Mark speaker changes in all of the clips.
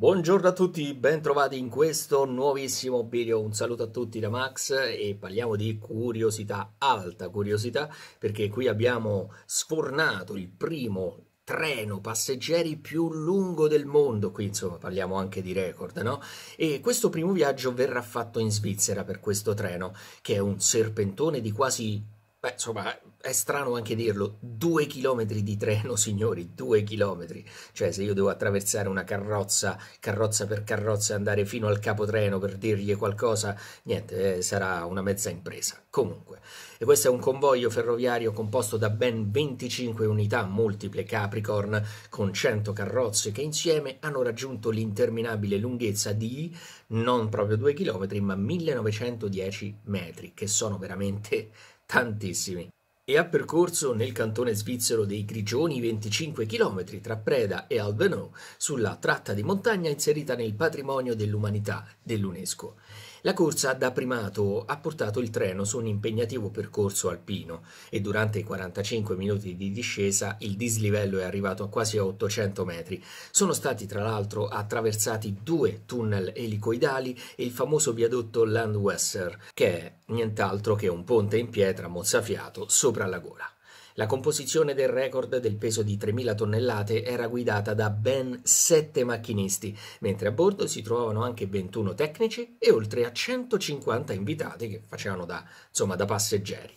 Speaker 1: Buongiorno a tutti, bentrovati in questo nuovissimo video. Un saluto a tutti da Max e parliamo di curiosità, alta curiosità, perché qui abbiamo sfornato il primo treno passeggeri più lungo del mondo, qui insomma parliamo anche di record, no? E questo primo viaggio verrà fatto in Svizzera per questo treno, che è un serpentone di quasi Beh, insomma, è strano anche dirlo, due chilometri di treno, signori, due chilometri. Cioè, se io devo attraversare una carrozza, carrozza per carrozza, andare fino al capotreno per dirgli qualcosa, niente, eh, sarà una mezza impresa. Comunque, e questo è un convoglio ferroviario composto da ben 25 unità multiple Capricorn con 100 carrozze che insieme hanno raggiunto l'interminabile lunghezza di non proprio due chilometri, ma 1910 metri, che sono veramente tantissimi e ha percorso nel cantone svizzero dei Grigioni 25 km tra Preda e Albenò sulla tratta di montagna inserita nel patrimonio dell'umanità dell'UNESCO. La corsa da primato ha portato il treno su un impegnativo percorso alpino e durante i 45 minuti di discesa il dislivello è arrivato a quasi 800 metri. Sono stati tra l'altro attraversati due tunnel elicoidali e il famoso viadotto Landwesser, che è nient'altro che un ponte in pietra mozzafiato sopra la gola. La composizione del record del peso di 3.000 tonnellate era guidata da ben 7 macchinisti, mentre a bordo si trovavano anche 21 tecnici e oltre a 150 invitati che facevano da, insomma, da passeggeri.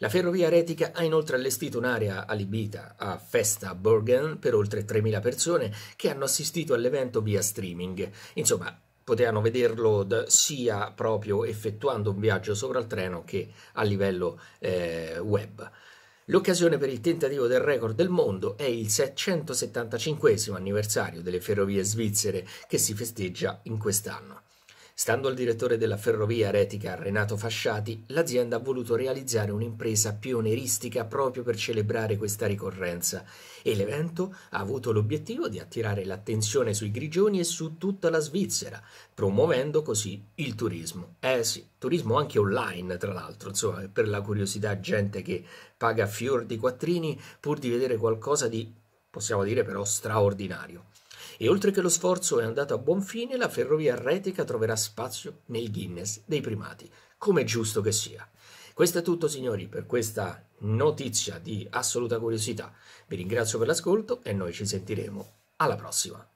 Speaker 1: La ferrovia retica ha inoltre allestito un'area alibita a Festa Bergen per oltre 3.000 persone che hanno assistito all'evento via streaming. Insomma, potevano vederlo sia proprio effettuando un viaggio sopra il treno che a livello eh, web. L'occasione per il tentativo del record del mondo è il 675 anniversario delle ferrovie svizzere che si festeggia in quest'anno. Stando al direttore della ferrovia retica Renato Fasciati, l'azienda ha voluto realizzare un'impresa pioneristica proprio per celebrare questa ricorrenza e l'evento ha avuto l'obiettivo di attirare l'attenzione sui grigioni e su tutta la Svizzera, promuovendo così il turismo. Eh sì, turismo anche online, tra l'altro, insomma, per la curiosità gente che paga fior di quattrini pur di vedere qualcosa di, possiamo dire però, straordinario. E oltre che lo sforzo è andato a buon fine, la ferrovia retica troverà spazio nel Guinness dei primati, come è giusto che sia. Questo è tutto signori per questa notizia di assoluta curiosità. Vi ringrazio per l'ascolto e noi ci sentiremo alla prossima.